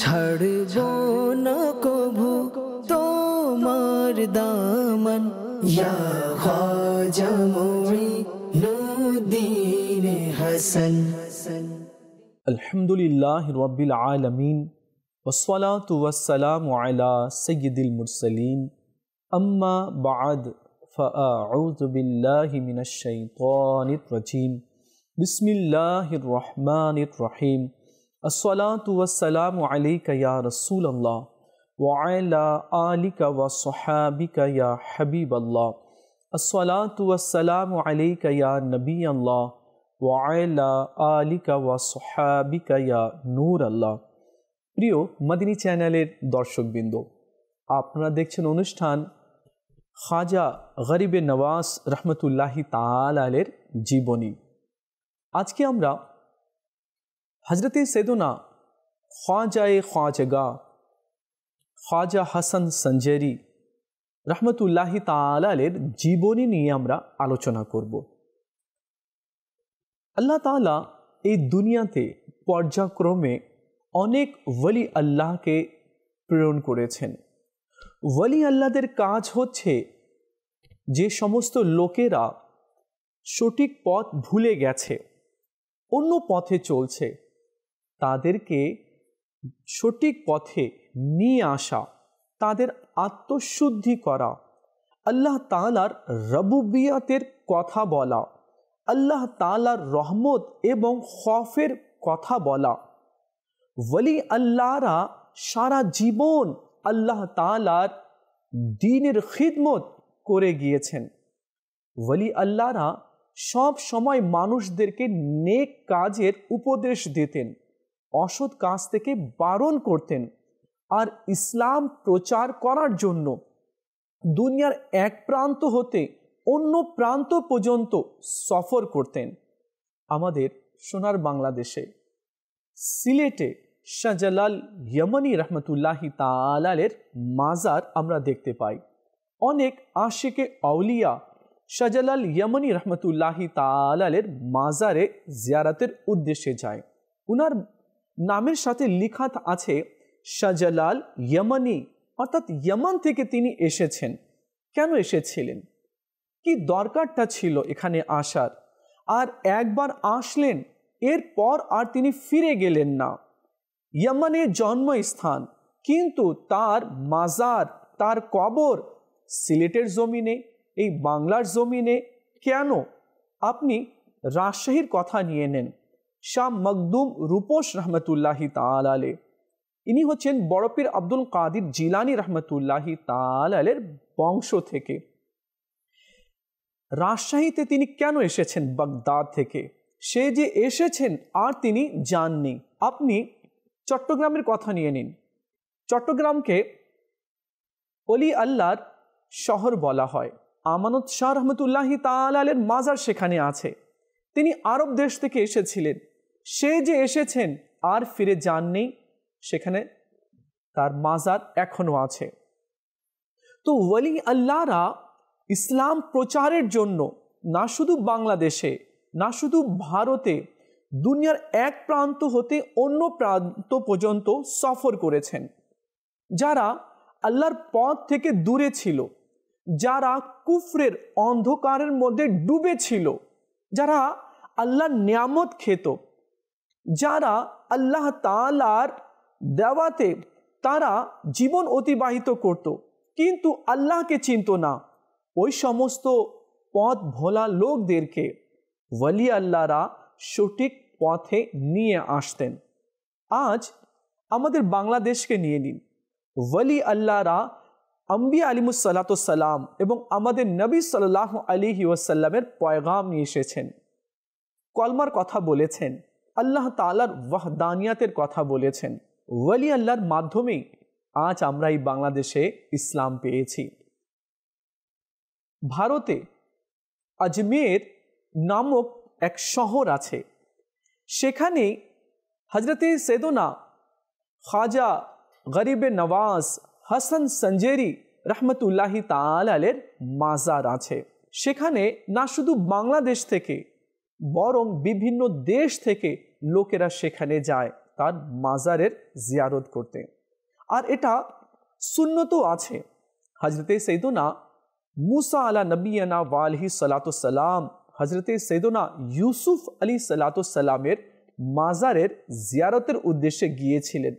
ছাড়বো না কভু তোমার দামন ইয়া খ্বাজা মুঈনুদ্দিন হাসান আলহামদুলিল্লাহ রব্বিল আলামিন والصلاة والسلام على سيد المرسلين أما بعد فأعوذ بالله من الشيطان الرجيم بسم الله الرحمن الرحيم আসসালাতু ওয়াসসালামু আলাইকা ইয়া রাসূলুল্লাহ ওয়া আলা আলিকা ওয়া সাহাবিকা ইয়া হাবিবাল্লাহ আসসালাতু ওয়াসসালামু আলাইকা ইয়া নবী আল্লাহ ওয়া আলা আলিকা ওয়া সাহাবিকা ইয়া নূর আল্লাহ প্রিয় মাদিনি চ্যানেলের দর্শকবৃন্দ আপনারা দেখছেন অনুষ্ঠান খাজা গরীব Nawaz রাহমাতুল্লাহি তাআলার জীবনী আজকে আমরা হজরত সেদুনা খ্ওয়াজায় খ্ওয়াজগা খ্ওয়াজা হাসান সঞ্জেরি রহমতুল্লাহ তালালের জীবনী নিয়ে আমরা আলোচনা করব আল্লাহ তালা এই দুনিয়াতে পর্যাক্রমে অনেক ওলি আল্লাহকে প্রেরণ করেছেন ওলি আল্লাহদের কাজ হচ্ছে যে সমস্ত লোকেরা সঠিক পথ ভুলে গেছে অন্য পথে চলছে তাদেরকে সঠিক পথে নিয়ে আসা তাদের আত্মশুদ্ধি করা আল্লাহ তালার রবুবিয়াতের কথা বলা আল্লাহ তালার রহমত এবং খফের কথা বলা ওলি আল্লাহরা সারা জীবন আল্লাহ তালার দিনের খিদমত করে গিয়েছেন ওলি আল্লাহরা সব সময় মানুষদেরকে নেক কাজের উপদেশ দিতেন অসৎ কাজ থেকে বারণ করতেন আর ইসলাম প্রচার করার জন্য দুনিয়ার এক প্রান্ত হতে অন্য প্রান্ত পর্যন্ত সফর করতেন আমাদের সোনার বাংলাদেশে সিলেটে শাহজালাল ইয়মনি রহমতুল্লাহি তালালের মাজার আমরা দেখতে পাই অনেক আশিকে আউলিয়া শাহজালাল ইয়মনি রহমতুল্লাহি তালালের মাজারে জিয়ারাতের উদ্দেশ্যে যায় উনার নামের সাথে লিখাত আছে শাহজালাল ইয়ামানি অর্থাৎ ইয়মান থেকে তিনি এসেছেন কেন এসেছিলেন কি দরকারটা ছিল এখানে আসার আর একবার আসলেন এরপর আর তিনি ফিরে গেলেন না ইয়ামানের জন্মস্থান কিন্তু তার মাজার তার কবর সিলেটের জমিনে এই বাংলার জমিনে কেন আপনি রাজশাহীর কথা নিয়ে নেন শাহ মকদুম রূপোশ রহমতুল্লাহি তালালে ইনি হচ্ছেন বড়পীর আব্দুল কাদির জিলানি রহমতুল্লাহি তালালের বংশ থেকে রাজশাহীতে তিনি কেন এসেছেন বাগদাদ থেকে সে যে এসেছেন আর তিনি যাননি আপনি চট্টগ্রামের কথা নিয়ে নিন চট্টগ্রামকে অলি আল্লাহর শহর বলা হয় আমানত শাহ রহমতুল্লাহি তালালের মাজার সেখানে আছে তিনি আরব দেশ থেকে এসেছিলেন সে যে এসেছেন আর ফিরে যাননি সেখানে তার মাজার এখনো আছে তো ওয়ালি আল্লাহরা ইসলাম প্রচারের জন্য না শুধু বাংলাদেশে না শুধু ভারতে দুনিয়ার এক প্রান্ত হতে অন্য প্রান্ত পর্যন্ত সফর করেছেন যারা আল্লাহর পথ থেকে দূরে ছিল যারা কুফরের অন্ধকারের মধ্যে ডুবে ছিল যারা আল্লাহর নিয়ামত খেত যারা আল্লাহ তালার দেওয়াতে তারা জীবন অতিবাহিত করত কিন্তু আল্লাহকে চিনত না ওই সমস্ত পথ ভোলা লোকদেরকে ওয়ালি আল্লাহরা সঠিক পথে নিয়ে আসতেন আজ আমাদের বাংলাদেশকে নিয়ে নিন ওয়ালি আল্লাহরা আম্বি সালাম এবং আমাদের নবী সাল্লাহ আলী ওয়াসাল্লামের পয়গাম নিয়ে এসেছেন কলমার কথা বলেছেন আল্লাহ তালার ওয়াহদানিয়াতের কথা বলেছেন ওয়ালি আল্লাহর মাধ্যমেই আজ আমরা এই বাংলাদেশে ইসলাম পেয়েছি ভারতে আজমের নামক এক শহর আছে সেখানে হজরতে সেদোনা খাজা গরিবে নওয়াজ হাসান সঞ্জেরি রহমতুল্লাহি তালের মাজার আছে সেখানে না শুধু বাংলাদেশ থেকে বরং বিভিন্ন দেশ থেকে লোকেরা সেখানে যায় তার মাজারের জিয়ারত করতে আর এটা সুন্নতও আছে হজরতে সৈদনা মুসা আলা নবীনা ওয়ালহি সালাতাম হজরতে সৈদনা ইউসুফ আলী সালাতামের মাজারের জিয়ারতের উদ্দেশ্যে গিয়েছিলেন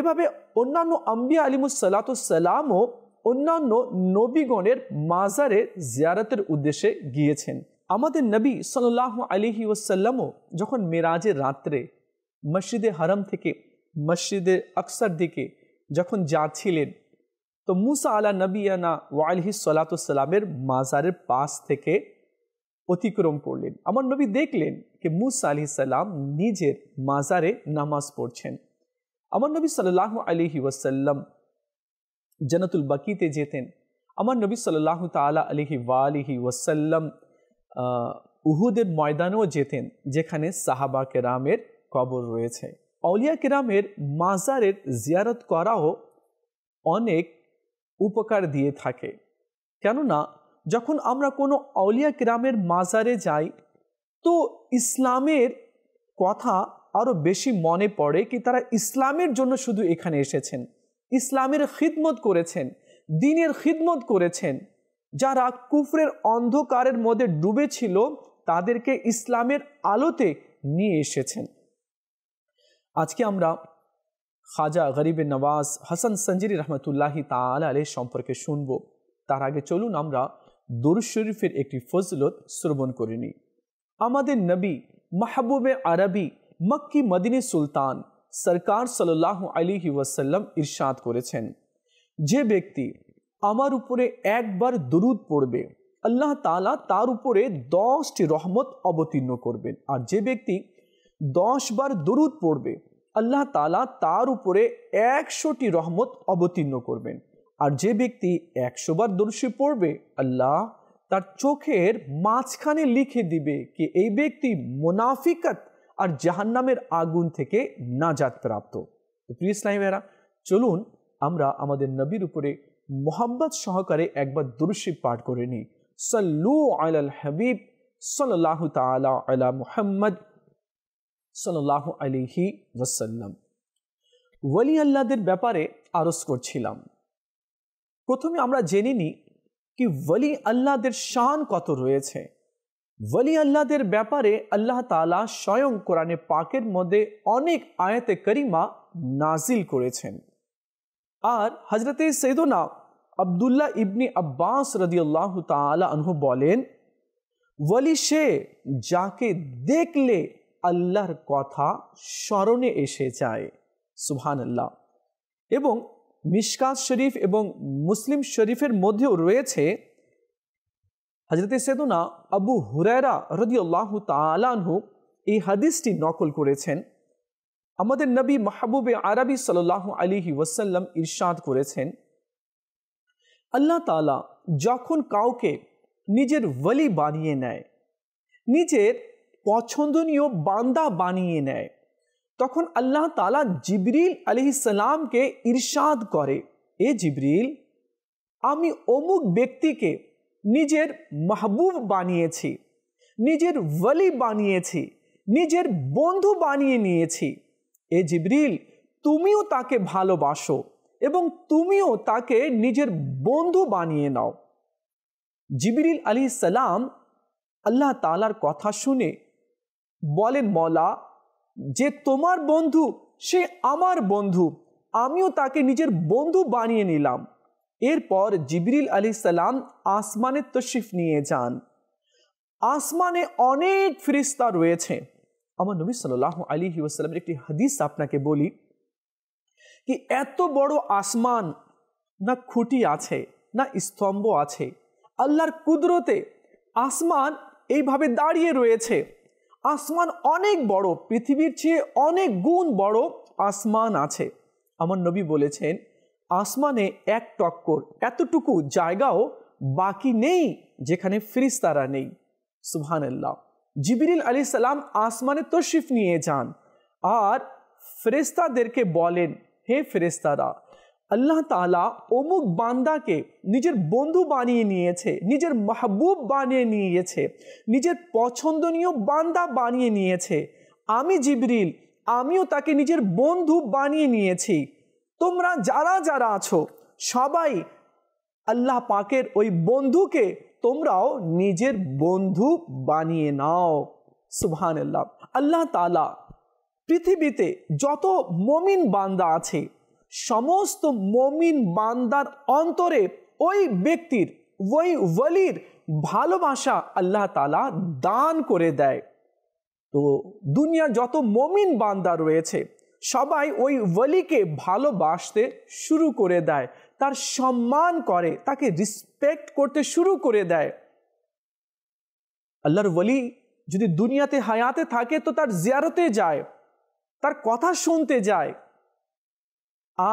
এভাবে অন্যান্য আম্বিয়া আলিমুস সালাতামও অন্যান্য নবীগণের মাজারে জিয়ারতের উদ্দেশ্যে গিয়েছেন আমাদের নবী সাল্লাহ আলিহি ওসাল্লামও যখন মেরাজের রাত্রে মসজিদে হারাম থেকে মসজিদে আকসার দিকে যখন যাচ্ছিলেন তো মুসা আলা নবীনা ওয়ালহি সালাতামের মাজারের পাশ থেকে অতিক্রম করলেন আমার নবী দেখলেন যে মুসা আলি সাল্লাম নিজের মাজারে নামাজ পড়ছেন আমার নবী সাল্লাহ আলিহি ওয়াসাল্লাম জনতুল বাকিতে যেতেন আমার নবী সাল্লাহ তালা আলিহি ওয়ালিহি ওয়াসাল্লাম উহুদের ময়দানেও যেতেন যেখানে সাহাবা কেরামের কবর রয়েছে অলিয়া কেরামের মাজারের জিয়ারত করাও অনেক উপকার দিয়ে থাকে কেননা যখন আমরা কোনো অলিয়া কেরামের মাজারে যাই তো ইসলামের কথা আরও বেশি মনে পড়ে কি তারা ইসলামের জন্য শুধু এখানে এসেছেন ইসলামের খিদমত করেছেন দিনের খিদমত করেছেন যারা কুফরের অন্ধকারের মধ্যে ডুবে ছিল তাদেরকে ইসলামের আলোতে নিয়ে এসেছেন আজকে আমরা খাজা গরিবে নওয়াজ হাসান সঞ্জিরি রহমতুল্লাহি তাল আলের সম্পর্কে শুনব তার আগে চলুন আমরা দুর শরীফের একটি ফজলত শ্রবণ করে নিই আমাদের নবী মাহবুবে আরবি মক্কি মদিনী সুলতান সরকার সাল্লাহ আলী ওয়াসাল্লাম ইরশাদ করেছেন যে ব্যক্তি আমার উপরে একবার দরুদ পড়বে আল্লাহ তালা তার উপরে দশটি রহমত অবতীর্ণ করবেন আর যে ব্যক্তি দশ বার দরুদ পড়বে আল্লাহ তালা তার উপরে একশোটি রহমত অবতীর্ণ করবেন আর যে ব্যক্তি একশো বার দর্শী পড়বে আল্লাহ তার চোখের মাঝখানে লিখে দিবে কি এই ব্যক্তি মোনাফিকত আর জাহান্নামের আগুন থেকে নাজাত প্রাপ্ত প্রিয় ইসলামেরা চলুন আমরা আমাদের নবীর উপরে মোহাম্মদ সহকারে একবার দুরুশি পাঠ করে নি সাল্লু আলাল হাবিব সাল্লাহ তালা আলা মুহাম্মদ সাল্লাহ আলিহি ওয়াসাল্লাম ওয়ালি আল্লাহদের ব্যাপারে আরস করছিলাম প্রথমে আমরা জেনে নিই কি ওয়ালি আল্লাহদের শান কত রয়েছে ওয়ালি আল্লাহদের ব্যাপারে আল্লাহ তালা স্বয়ং কোরআনে পাকের মধ্যে অনেক আয়াতে করিমা নাজিল করেছেন আর হজরতে সৈদনা আবদুল্লাহ ইবনি আব্বাস রদিউল্লাহ তালা আনহু বলেন ওয়ালি সে যাকে দেখলে আল্লাহর কথা স্মরণে এসে যায় সুহান আল্লাহ এবং মিসকাত শরীফ এবং মুসলিম শরীফের মধ্যেও রয়েছে হজরতে সেদুনা আবু হুরায়রা রদিউল্লাহ তালানহু এই হাদিসটি নকল করেছেন আমাদের নবী মাহবুবে আরবি সাল্লাহ আলিহি ওয়াসাল্লাম ইরশাদ করেছেন আল্লাহ তালা যখন কাউকে নিজের ওলি বানিয়ে নেয় নিজের পছন্দনীয় বান্দা বানিয়ে নেয় তখন আল্লাহ তালা জিবরিল আলি সালামকে ইরশাদ করে এ জিবরিল আমি অমুক ব্যক্তিকে নিজের মাহবুব বানিয়েছি নিজের ওলি বানিয়েছি নিজের বন্ধু বানিয়ে নিয়েছি এ জিবরিল তুমিও তাকে ভালোবাসো এবং তুমিও তাকে নিজের বন্ধু বানিয়ে নাও জিবরিল আলী সালাম আল্লাহ তালার কথা শুনে বলেন মলা যে তোমার বন্ধু সে আমার বন্ধু আমিও তাকে নিজের বন্ধু বানিয়ে নিলাম এরপর জিবরিল আলী সালাম আসমানের তশিফ নিয়ে যান আসমানে অনেক ফিরিস্তা রয়েছে আমার নবী সাল্লাহ আলী ওয়াসাল্লামের একটি হাদিস আপনাকে বলি কি এত বড় আসমান না খুঁটি আছে না স্তম্ভ আছে আল্লাহর কুদরতে আসমান এইভাবে দাঁড়িয়ে রয়েছে আসমান অনেক বড় পৃথিবীর চেয়ে অনেক গুণ বড় আসমান আছে আমার নবী বলেছেন আসমানে এক টক্কর এতটুকু জায়গাও বাকি নেই যেখানে ফিরিস্তারা নেই সুহানাল্লাহ জিবিরিল আলি সালাম আসমানে তশরিফ নিয়ে যান আর ফেরেস্তাদেরকে বলেন হে ফেরেস্তারা আল্লাহ তালা অমুক বান্দাকে নিজের বন্ধু বানিয়ে নিয়েছে নিজের মাহবুব বানিয়ে নিয়েছে নিজের পছন্দনীয় বান্দা বানিয়ে নিয়েছে আমি জিবরিল আমিও তাকে নিজের বন্ধু বানিয়ে নিয়েছি তোমরা যারা যারা আছো সবাই আল্লাহ পাকের ওই বন্ধুকে তোমরাও নিজের বন্ধু বানিয়ে নাও সুবহান আল্লাহ তালা পৃথিবীতে যত মমিন বান্দা আছে সমস্ত মমিন বান্দার অন্তরে ওই ব্যক্তির ওই ওলির ভালোবাসা আল্লাহ তালা দান করে দেয় তো দুনিয়ার যত মমিন বান্দা রয়েছে সবাই ওই ওলিকে ভালোবাসতে শুরু করে দেয় তার সম্মান করে তাকে রিসপেক্ট করতে শুরু করে দেয় আল্লাহর ওলি যদি দুনিয়াতে হায়াতে থাকে তো তার জিয়ারতে যায় তার কথা শুনতে যায়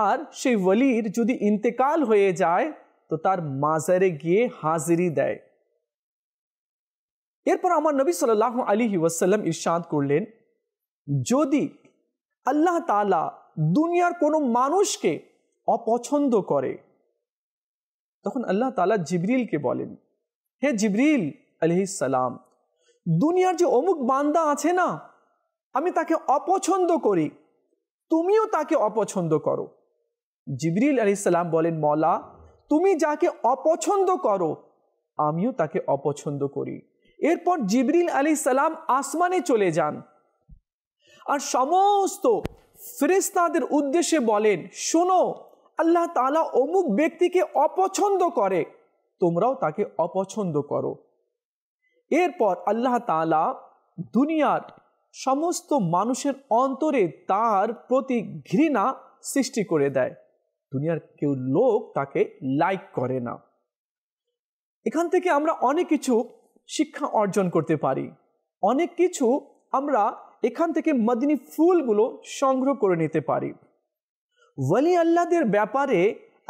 আর সেই ওলির যদি ইন্তেকাল হয়ে যায় তো তার মাজারে গিয়ে হাজিরি দেয় এরপর আমার নবী সাল আলী ওয়াসাল্লাম ইরশাদ করলেন যদি আল্লাহ তালা দুনিয়ার কোনো মানুষকে অপছন্দ করে তখন আল্লাহ তালা জিবরিলকে বলেন হে জিবরিল সালাম দুনিয়ার যে অমুক বান্দা আছে না আমি তাকে অপছন্দ করি তুমিও তাকে অপছন্দ করো জিবরিল সালাম বলেন মলা তুমি যাকে অপছন্দ করো আমিও তাকে অপছন্দ করি এরপর জিবরিল আলী সালাম আসমানে চলে যান আর সমস্ত ফেরেস্তাদের উদ্দেশ্যে বলেন শোনো আল্লাহ তালা অমুক ব্যক্তিকে অপছন্দ করে তোমরাও তাকে অপছন্দ করো এরপর আল্লাহ তালা দুনিয়ার সমস্ত মানুষের অন্তরে তার প্রতি ঘৃণা সৃষ্টি করে দেয় দুনিয়ার কেউ লোক তাকে লাইক করে না এখান থেকে আমরা অনেক কিছু শিক্ষা অর্জন করতে পারি অনেক কিছু আমরা এখান থেকে মদিনী ফুলগুলো সংগ্রহ করে নিতে পারি ওলি আল্লাহদের ব্যাপারে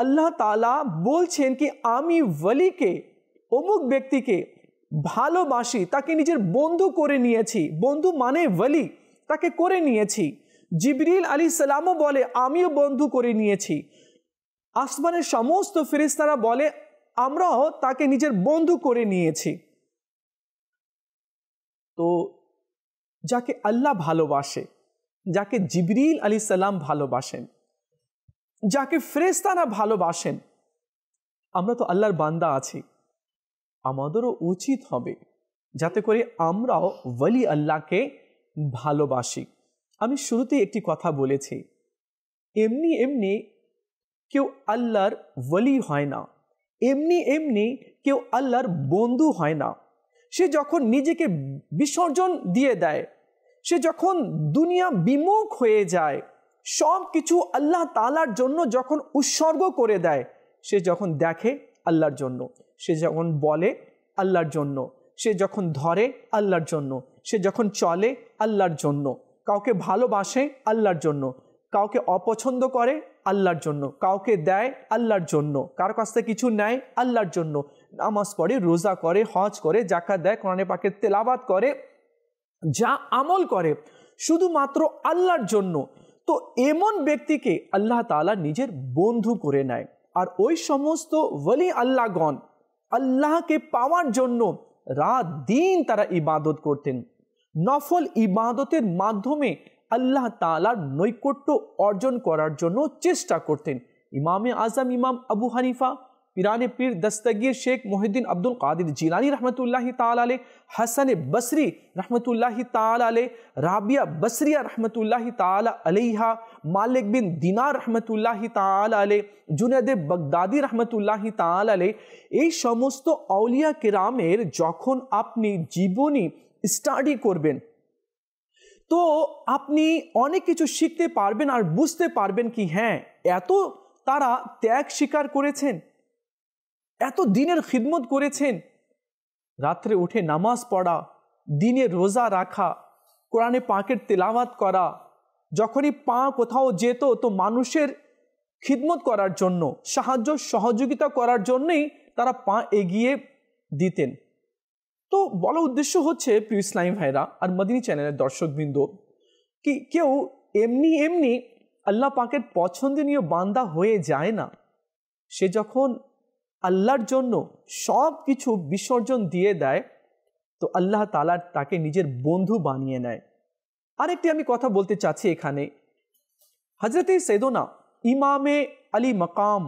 আল্লাহ তালা বলছেন কি আমি ওলিকে অমুক ব্যক্তিকে ভালোবাসি তাকে নিজের বন্ধু করে নিয়েছি বন্ধু মানে ওলি তাকে করে নিয়েছি জিবরিল আলী সালামও বলে আমিও বন্ধু করে নিয়েছি আসমানের সমস্ত ফিরিস্তারা বলে আমরাও তাকে নিজের বন্ধু করে নিয়েছি তো যাকে আল্লাহ ভালোবাসে যাকে জিবরিল আলী সালাম ভালোবাসেন যাকে ফ্রেস্তারা ভালোবাসেন আমরা তো আল্লাহর বান্দা আছি আমাদেরও উচিত হবে যাতে করে আমরাও ওয়ালি আল্লাহকে ভালোবাসি আমি শুরুতে একটি কথা বলেছি এমনি এমনি কেউ আল্লাহর ওয়ালি হয় না এমনি এমনি কেউ আল্লাহর বন্ধু হয় না সে যখন নিজেকে বিসর্জন দিয়ে দেয় সে যখন দুনিয়া বিমুখ হয়ে যায় সব কিছু আল্লাহ তালার জন্য যখন উৎসর্গ করে দেয় সে যখন দেখে আল্লাহর জন্য সে যখন বলে আল্লাহর জন্য সে যখন ধরে আল্লাহর জন্য সে যখন চলে আল্লাহর জন্য কাউকে ভালোবাসে আল্লাহর জন্য কাউকে অপছন্দ করে আল্লাহর জন্য কাউকে দেয় আল্লাহর জন্য কারো কাছ থেকে কিছু নেয় আল্লাহর জন্য নামাজ পড়ে রোজা করে হজ করে জাকা দেয় কোরআনে পাকে তেলাবাদ করে যা আমল করে শুধুমাত্র আল্লাহর জন্য তো এমন ব্যক্তিকে আল্লাহ তালা নিজের বন্ধু করে নেয় আর ওই সমস্ত ওলি আল্লাহগণ আল্লাহকে পাওয়ার জন্য রাত দিন তারা ইবাদত করতেন নফল ইবাদতের মাধ্যমে আল্লাহ তালার নৈকট্য অর্জন করার জন্য চেষ্টা করতেন ইমামে আজম ইমাম আবু হানিফা পিরানে পীর দস্তগীর শেখ মহিদ্দিন আব্দুল কাদির জিলানি রহমতুল্লাহ আলে হাসান বসরি রহমতুল্লাহ আলে রাবিয়া বসরিয়া রহমতুল্লাহ তাল আলিহা মালিক বিন দিনার রহমতুল্লাহ আলে জুনেদে বগদাদি রহমতুল্লাহ আলে এই সমস্ত আউলিয়া কেরামের যখন আপনি জীবনী স্টাডি করবেন তো আপনি অনেক কিছু শিখতে পারবেন আর বুঝতে পারবেন কি হ্যাঁ এত তারা ত্যাগ স্বীকার করেছেন এত দিনের খিদমত করেছেন রাত্রে উঠে নামাজ পড়া দিনে রোজা রাখা কোরআনে পাঁকের তেলাওয়াত করা যখনই পা কোথাও যেত তো মানুষের খিদমত করার জন্য সাহায্য সহযোগিতা করার জন্যই তারা পা এগিয়ে দিতেন তো বলা উদ্দেশ্য হচ্ছে প্রিয় ইসলাম ভাইরা আর মদিনী চ্যানেলের দর্শকবৃন্দ কি কেউ এমনি এমনি আল্লাহ পাকের পছন্দনীয় বান্দা হয়ে যায় না সে যখন আল্লাহর জন্য সব কিছু বিসর্জন দিয়ে দেয় তো আল্লাহ তালার তাকে নিজের বন্ধু বানিয়ে নেয় আরেকটি আমি কথা বলতে চাচ্ছি এখানে হজরতে সেদনা ইমামে আলী মকাম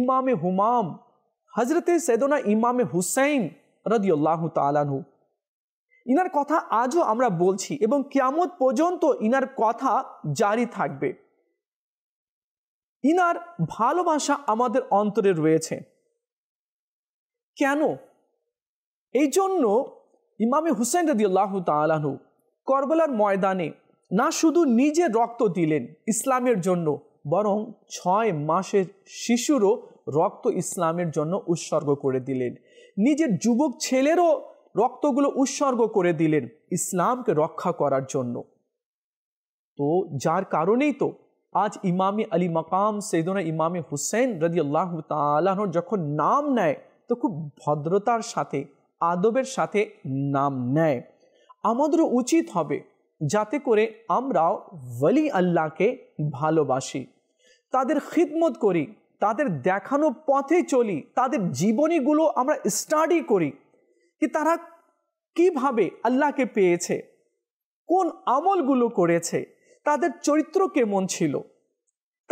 ইমামে হুমাম হজরতে সেদনা ইমামে হুসাইন রদিউল্লাহ তালানহু ইনার কথা আজও আমরা বলছি এবং কিয়ামত পর্যন্ত ইনার কথা জারি থাকবে ইনার ভালোবাসা আমাদের অন্তরে রয়েছে কেন এই জন্য ইমামে হুসেন রদি আল্লাহ তালাহু করবলার ময়দানে না শুধু নিজে রক্ত দিলেন ইসলামের জন্য বরং ছয় মাসের শিশুরও রক্ত ইসলামের জন্য উৎসর্গ করে দিলেন নিজের যুবক ছেলেরও রক্তগুলো উৎসর্গ করে দিলেন ইসলামকে রক্ষা করার জন্য তো যার কারণেই তো আজ ইমামি আলী মাকাম সৈদনা ইমামে হুসেন রদি আল্লাহ তালাহর যখন নাম নেয় তো খুব ভদ্রতার সাথে আদবের সাথে নাম নেয় আমাদেরও উচিত হবে যাতে করে আমরাও ওলি আল্লাহকে ভালোবাসি তাদের খিদমত করি তাদের দেখানো পথে চলি তাদের জীবনীগুলো আমরা স্টাডি করি কি তারা কিভাবে আল্লাহকে পেয়েছে কোন আমলগুলো করেছে তাদের চরিত্র কেমন ছিল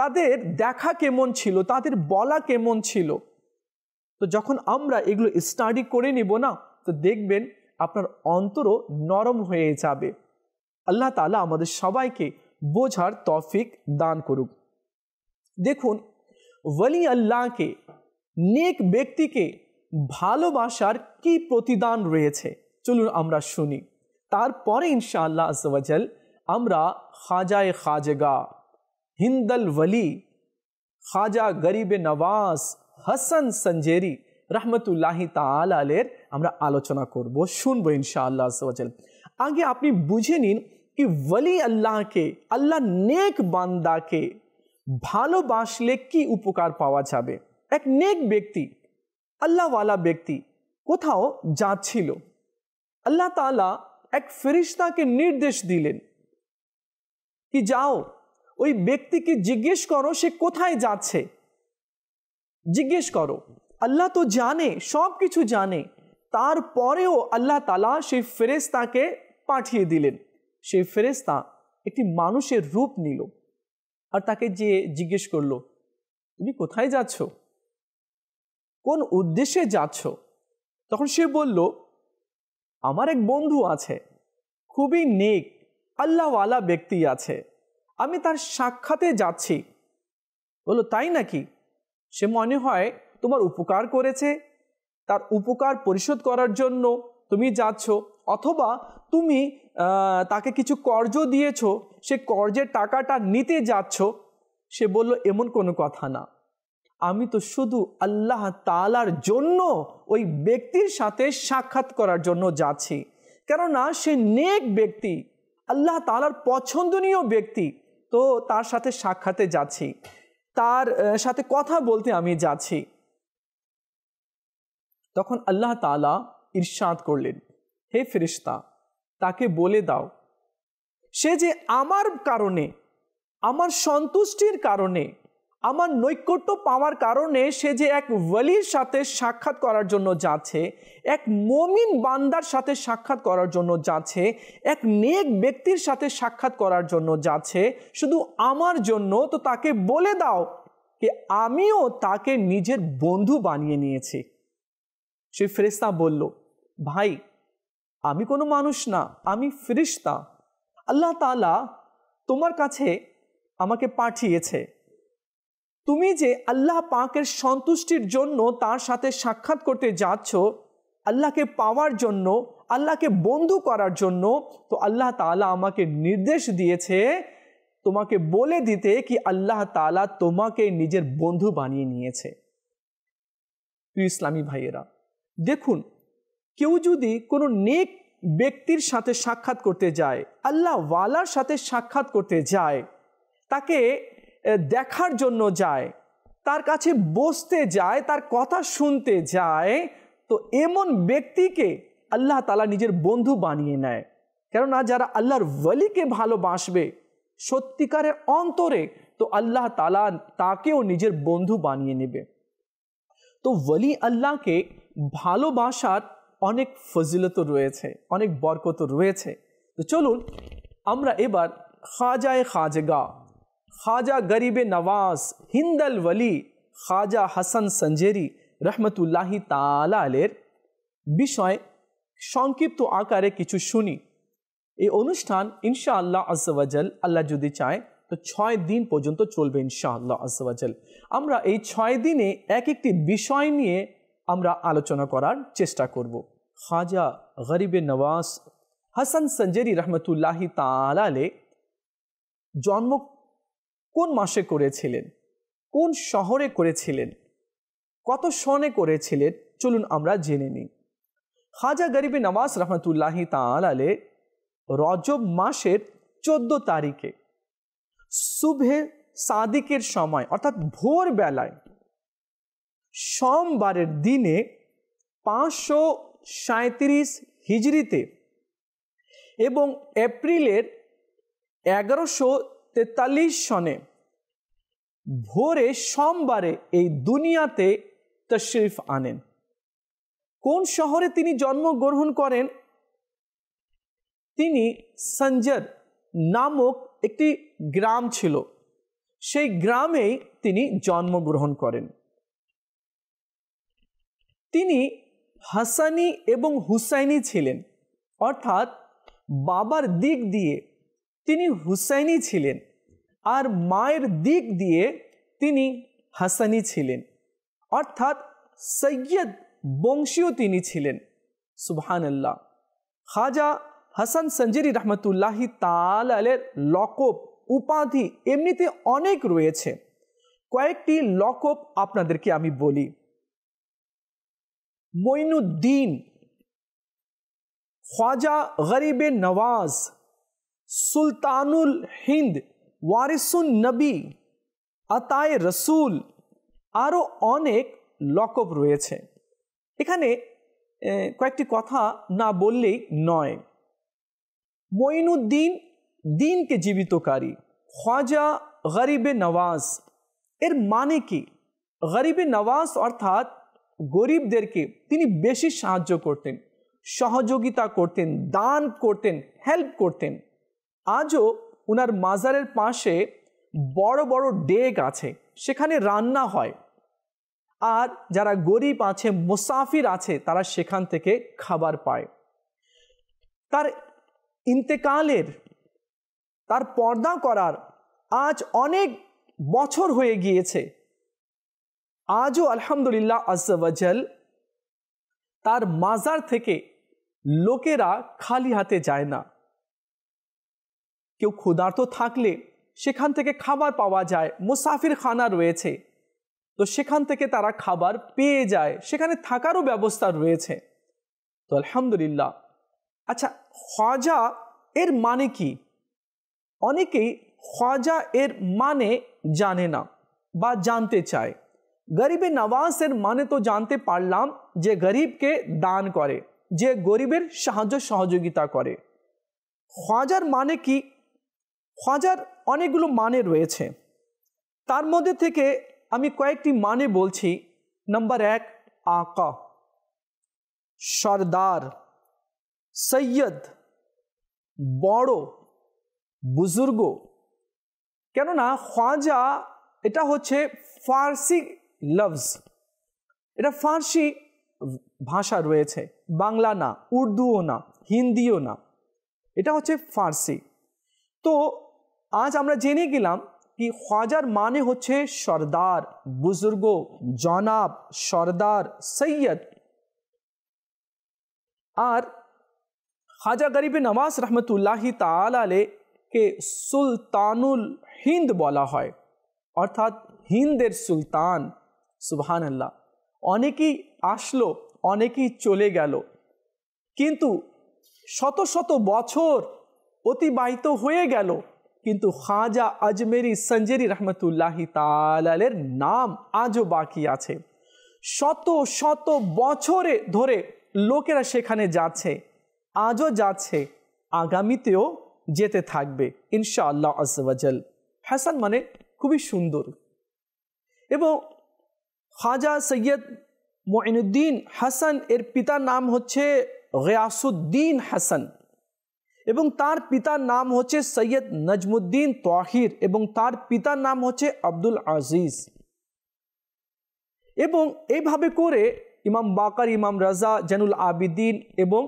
তাদের দেখা কেমন ছিল তাদের বলা কেমন ছিল তো যখন আমরা এগুলো স্টাডি করে নিব না তো দেখবেন আপনার অন্তরও নরম হয়ে যাবে আল্লাহ তালা আমাদের সবাইকে বোঝার তফিক দান করুক দেখুন ওয়ালি আল্লাহকে নেক ব্যক্তিকে ভালোবাসার কি প্রতিদান রয়েছে চলুন আমরা শুনি তারপরে ইনশাআল্লাহ আজল আমরা খাজায় খাজগা হিন্দল ওয়ালি খাজা গরিবে নওয়াজ হাসান সঞ্জেরি রহমতুল্লাহি তালের আমরা আলোচনা করব শুনবো ইনশাআল্লাহ সজাল আগে আপনি বুঝে নিন কি ওলি আল্লাহকে আল্লাহ নেক বান্দাকে ভালোবাসলে কি উপকার পাওয়া যাবে এক নেক ব্যক্তি আল্লাহওয়ালা ব্যক্তি কোথাও যাচ্ছিল আল্লাহ তালা এক ফেরিস্তাকে নির্দেশ দিলেন কি যাও ওই ব্যক্তিকে জিজ্ঞেস করো সে কোথায় যাচ্ছে জিজ্ঞেস করো আল্লাহ তো জানে সব কিছু জানে তারপরেও আল্লাহ তালা সেই ফেরেস্তাকে পাঠিয়ে দিলেন সেই ফেরেস্তা একটি মানুষের রূপ নিল আর তাকে যে জিজ্ঞেস করলো তুমি কোথায় যাচ্ছ কোন উদ্দেশ্যে যাচ্ছ তখন সে বলল আমার এক বন্ধু আছে খুবই নেক আল্লাহওয়ালা ব্যক্তি আছে আমি তার সাক্ষাতে যাচ্ছি বললো তাই নাকি সে মনে হয় তোমার উপকার করেছে তার উপকার পরিশোধ করার জন্য তুমি যাচ্ছ অথবা তুমি তাকে কিছু কর্জ দিয়েছ সে কর্জের টাকাটা নিতে যাচ্ছ সে বলল এমন কোনো কথা না আমি তো শুধু আল্লাহ তালার জন্য ওই ব্যক্তির সাথে সাক্ষাৎ করার জন্য যাচ্ছি কেননা সে নেক ব্যক্তি আল্লাহ তালার পছন্দনীয় ব্যক্তি তো তার সাথে সাক্ষাতে যাচ্ছি তার সাথে কথা বলতে আমি যাচ্ছি তখন আল্লাহ তালা ইরশাদ করলেন হে ফেরিস্তা তাকে বলে দাও সে যে আমার কারণে আমার সন্তুষ্টির কারণে আমার নৈকট্য পাওয়ার কারণে সে যে এক ওয়ালির সাথে সাক্ষাৎ করার জন্য যাচ্ছে এক মমিন বান্দার সাথে সাক্ষাৎ করার জন্য যাচ্ছে এক নেক ব্যক্তির সাথে সাক্ষাৎ করার জন্য যাচ্ছে শুধু আমার জন্য তো তাকে বলে দাও যে আমিও তাকে নিজের বন্ধু বানিয়ে নিয়েছি সে ফেরিস্তা বলল ভাই আমি কোনো মানুষ না আমি ফেরিস্তা আল্লাহ তালা তোমার কাছে আমাকে পাঠিয়েছে তুমি যে আল্লাহ পাকের সন্তুষ্টির জন্য তার সাথে সাক্ষাৎ করতে যাচ্ছ আল্লাহকে পাওয়ার জন্য আল্লাহকে বন্ধু করার জন্য তো আল্লাহ তালা আমাকে নির্দেশ দিয়েছে তোমাকে বলে দিতে কি আল্লাহ তালা তোমাকে নিজের বন্ধু বানিয়ে নিয়েছে প্রিয় ইসলামী ভাইয়েরা দেখুন কেউ যদি কোনো নেক ব্যক্তির সাথে সাক্ষাৎ করতে যায় আল্লাহ ওয়ালার সাথে সাক্ষাৎ করতে যায় তাকে দেখার জন্য যায় তার কাছে বসতে যায় তার কথা শুনতে যায় তো এমন ব্যক্তিকে আল্লাহ তালা নিজের বন্ধু বানিয়ে নেয় কেননা যারা আল্লাহর ওয়ালিকে ভালোবাসবে সত্যিকারের অন্তরে তো আল্লাহ তালা তাকেও নিজের বন্ধু বানিয়ে নেবে তো ওয়ালি আল্লাহকে ভালোবাসার অনেক ফজিলত রয়েছে অনেক বরকত রয়েছে তো চলুন আমরা এবার খাজায় খাজগা খাজা গরিবে নওয়াজ হিন্দল ওলি খাজা হাসান সঞ্জেরি রহমতুল্লাহি তালা আলের বিষয় সংক্ষিপ্ত আকারে কিছু শুনি এই অনুষ্ঠান ইনশাআল্লাহ আল্লাহ আজল আল্লাহ যদি চায় তো ছয় দিন পর্যন্ত চলবে ইনশাআল্লাহ আল্লাহ আজল আমরা এই ছয় দিনে এক একটি বিষয় নিয়ে আমরা আলোচনা করার চেষ্টা করব খাজা গরিবে নওয়াজ হাসান সঞ্জেরি রহমতুল্লাহি তালালে জন্ম কোন মাসে করেছিলেন কোন শহরে করেছিলেন কত সনে করেছিলেন চলুন আমরা জেনে নিই খাজা গরিবে নওয়াজ রহমতুল্লাহি তালে রজব মাসের চোদ্দ তারিখে শুভে সাদিকের সময় অর্থাৎ ভোরবেলায় সোমবারের দিনে পাঁচশো সাঁত্রিশ হিজড়িতে এবং এপ্রিলের এগারোশো তেতাল্লিশ সনে ভোরে সোমবারে এই দুনিয়াতে তশরিফ আনেন কোন শহরে তিনি জন্মগ্রহণ করেন তিনি সঞ্জর নামক একটি গ্রাম ছিল সেই গ্রামেই তিনি জন্মগ্রহণ করেন তিনি হাসানি এবং হুসাইনি ছিলেন অর্থাৎ বাবার দিক দিয়ে তিনি হুসাইনি ছিলেন আর মায়ের দিক দিয়ে তিনি হাসানি ছিলেন অর্থাৎ সৈয়দ বংশীয় তিনি ছিলেন সুবহানাল্লাহ খাজা হাসান সঞ্জেরি রহমতুল্লাহি আলের লকব উপাধি এমনিতে অনেক রয়েছে কয়েকটি লকব আপনাদেরকে আমি বলি মইনুদ্দিন খাজা গরিবে নওয়াজ সুলতানুল হিন্দ ওয়ারিসুন নবী আতায় রসুল আরও অনেক লকব রয়েছে এখানে কয়েকটি কথা না বললেই নয় মঈনুদ্দিন দিনকে জীবিতকারী খাজা গরিবে নওয়াজ এর মানে কি গরিবে নওয়াজ অর্থাৎ গরিবদেরকে তিনি বেশি সাহায্য করতেন সহযোগিতা করতেন দান করতেন হেল্প করতেন আজও উনার মাজারের পাশে বড় বড় ডেক আছে সেখানে রান্না হয় আর যারা গরিব আছে মুসাফির আছে তারা সেখান থেকে খাবার পায় তার ইন্তেকালের তার পর্দা করার আজ অনেক বছর হয়ে গিয়েছে আজও আলহামদুলিল্লাহ আজল তার মাজার থেকে লোকেরা খালি হাতে যায় না কেউ ক্ষুধার্ত থাকলে সেখান থেকে খাবার পাওয়া যায় মুসাফির খানা রয়েছে তো সেখান থেকে তারা খাবার পেয়ে যায় সেখানে থাকারও ব্যবস্থা রয়েছে তো আলহামদুলিল্লাহ আচ্ছা খাজা এর মানে কি অনেকেই খাজা এর মানে জানে না বা জানতে চায় গরিবে নওয়াজ এর মানে তো জানতে পারলাম যে গরিবকে দান করে যে গরিবের সাহায্য সহযোগিতা করে খাজার মানে কি খোঁজার অনেকগুলো মানে রয়েছে তার মধ্যে থেকে আমি কয়েকটি মানে বলছি নাম্বার এক আকা সর্দার সৈয়দ বড় বুজুর্গ কেননা খোঁজা এটা হচ্ছে ফার্সি লভস এটা ফার্সি ভাষা রয়েছে বাংলা না উর্দুও না হিন্দিও না এটা হচ্ছে ফার্সি তো আজ আমরা জেনে গেলাম কি খাজার মানে হচ্ছে সর্দার বুজুর্গ জনাব সর্দার সৈয়দ আর খাজা গরিবে নওয়াজ রহমতুল্লাহি তালে কে সুলতানুল হিন্দ বলা হয় অর্থাৎ হিন্দের সুলতান সুবহান আল্লাহ অনেকেই আসলো অনেকেই চলে গেল কিন্তু শত শত বছর অতিবাহিত হয়ে গেল কিন্তু খাজা আজমেরি সঞ্জেরি রহমতুল্লাহি তালের নাম আজও বাকি আছে শত শত বছরে ধরে লোকেরা সেখানে যাচ্ছে আজও যাচ্ছে আগামীতেও যেতে থাকবে ইনশাআল্লাহ আজল হাসান মানে খুবই সুন্দর এবং খাজা সৈয়দ মঈনুদ্দিন হাসান এর পিতার নাম হচ্ছে গিয়াসুদ্দিন হাসান এবং তার পিতার নাম হচ্ছে সৈয়দ নজমুদ্দিন তাহির এবং তার পিতার নাম হচ্ছে আব্দুল আজিজ এবং এইভাবে করে ইমাম বাকার ইমাম রাজা জানুল আবিদিন এবং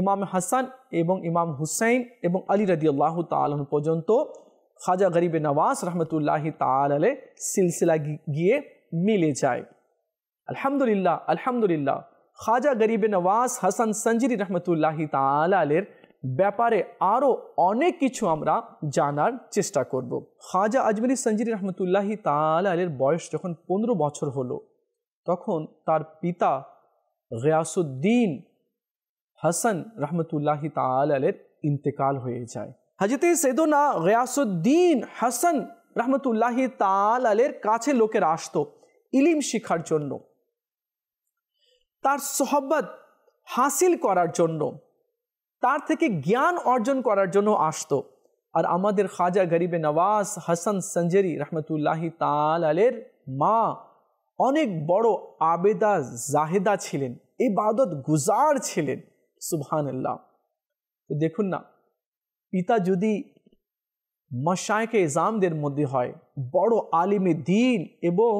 ইমাম হাসান এবং ইমাম হুসাইন এবং আলী রদি আল্লাহ তালন পর্যন্ত খাজা গরিবে নওয়াজ রহমতুল্লাহি তালে সিলসিলা গিয়ে মিলে যায় আলহামদুলিল্লাহ আলহামদুলিল্লাহ খাজা গরিবে নওয়াজ হাসান সঞ্জিরি রহমতুল্লাহ তালের ব্যাপারে আরও অনেক কিছু আমরা জানার চেষ্টা করব। খাজা আজমেরি সঞ্জির রহমতুল্লাহি তাল আলের বয়স যখন পনেরো বছর হলো তখন তার পিতা গিয়াসুদ্দিন হাসান রহমতুল্লাহি তাল আলের ইন্তেকাল হয়ে যায় হাজিতে সেদনা গিয়াসুদ্দিন হাসান রহমতুল্লাহি তাল আলের কাছে লোকের আসতো ইলিম শিখার জন্য তার সহব্বত হাসিল করার জন্য তার থেকে জ্ঞান অর্জন করার জন্য আসতো আর আমাদের খাজা গরিবে নওয়াজ হাসান সঞ্জেরি রহমতুল্লাহি তাল আলের মা অনেক বড় আবেদা জাহেদা ছিলেন বাদত গুজার ছিলেন সুবহান আল্লাহ তো দেখুন না পিতা যদি মশায়কে ইজামদের মধ্যে হয় বড় আলিমে দিন এবং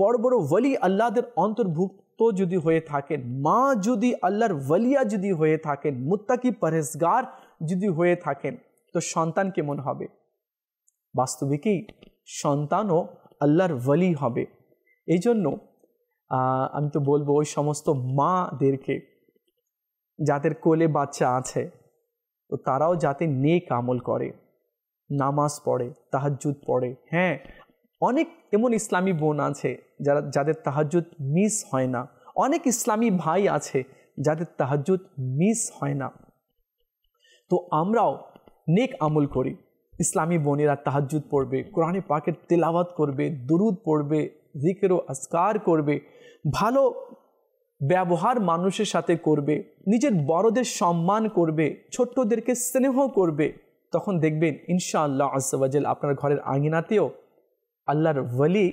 বড় বড় ওলি আল্লাহদের অন্তর্ভুক্ত তো যদি হয়ে থাকেন মা যদি আল্লাহর ওয়ালিয়া যদি হয়ে থাকেন মুত্তাকি পরহেজগার যদি হয়ে থাকেন তো সন্তান কেমন হবে বাস্তবিকই সন্তানও আল্লাহর ওয়ালি হবে এই জন্য আমি তো বলবো ওই সমস্ত মাদেরকে যাদের কোলে বাচ্চা আছে তো তারাও যাতে নেক আমল করে নামাজ পড়ে তাহাজুদ পড়ে হ্যাঁ অনেক এমন ইসলামী বোন আছে যারা যাদের তাহাজুদ মিস হয় না অনেক ইসলামী ভাই আছে যাদের তাহাজুদ মিস হয় না তো আমরাও নেক আমল করি ইসলামী বোনেরা তাহাজুদ পড়বে কোরআনে পাকের তেলাওয়াত করবে দুরুদ পড়বে রিকেরও আস্কার আসকার করবে ভালো ব্যবহার মানুষের সাথে করবে নিজের বড়দের সম্মান করবে ছোট্টদেরকে স্নেহ করবে তখন দেখবেন ইনশাআল্লাহ আসবাজ আপনার ঘরের আঙিনাতেও আল্লাহর ওয়ালি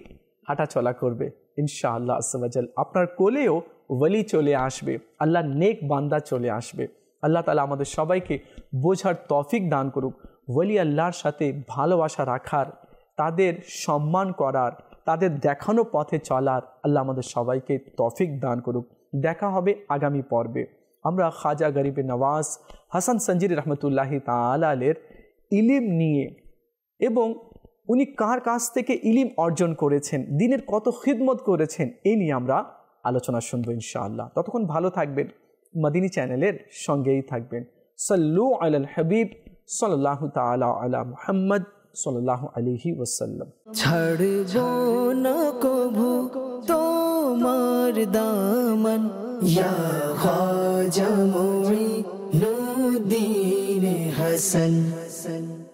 হাঁটাচলা করবে ইনশাআল্লাহ আসাল আপনার কোলেও ওলি চলে আসবে আল্লাহ নেক বান্দা চলে আসবে আল্লাহ তালা আমাদের সবাইকে বোঝার তফিক দান করুক ওলি আল্লাহর সাথে ভালোবাসা রাখার তাদের সম্মান করার তাদের দেখানো পথে চলার আল্লাহ আমাদের সবাইকে তফিক দান করুক দেখা হবে আগামী পর্বে আমরা খাজা গরিবে নওয়াজ হাসান সঞ্জির রহমতুল্লাহ তালের ইলিম নিয়ে এবং উনি কার কাছ থেকে ইলিম অর্জন করেছেন দিনের কত খিদমত করেছেন এ নিয়ে আমরা আলোচনা শুনবো ইনশাআল্লাহ ততক্ষণ ভালো থাকবেন মাদিনী চ্যানেলের সঙ্গেই থাকবেন সাল্লু আল হাবিব সাল্লাহ তালা আলা মুহাম্মদ সাল্লাহ আলিহি ওসাল্লাম তোমার দামন ইয়া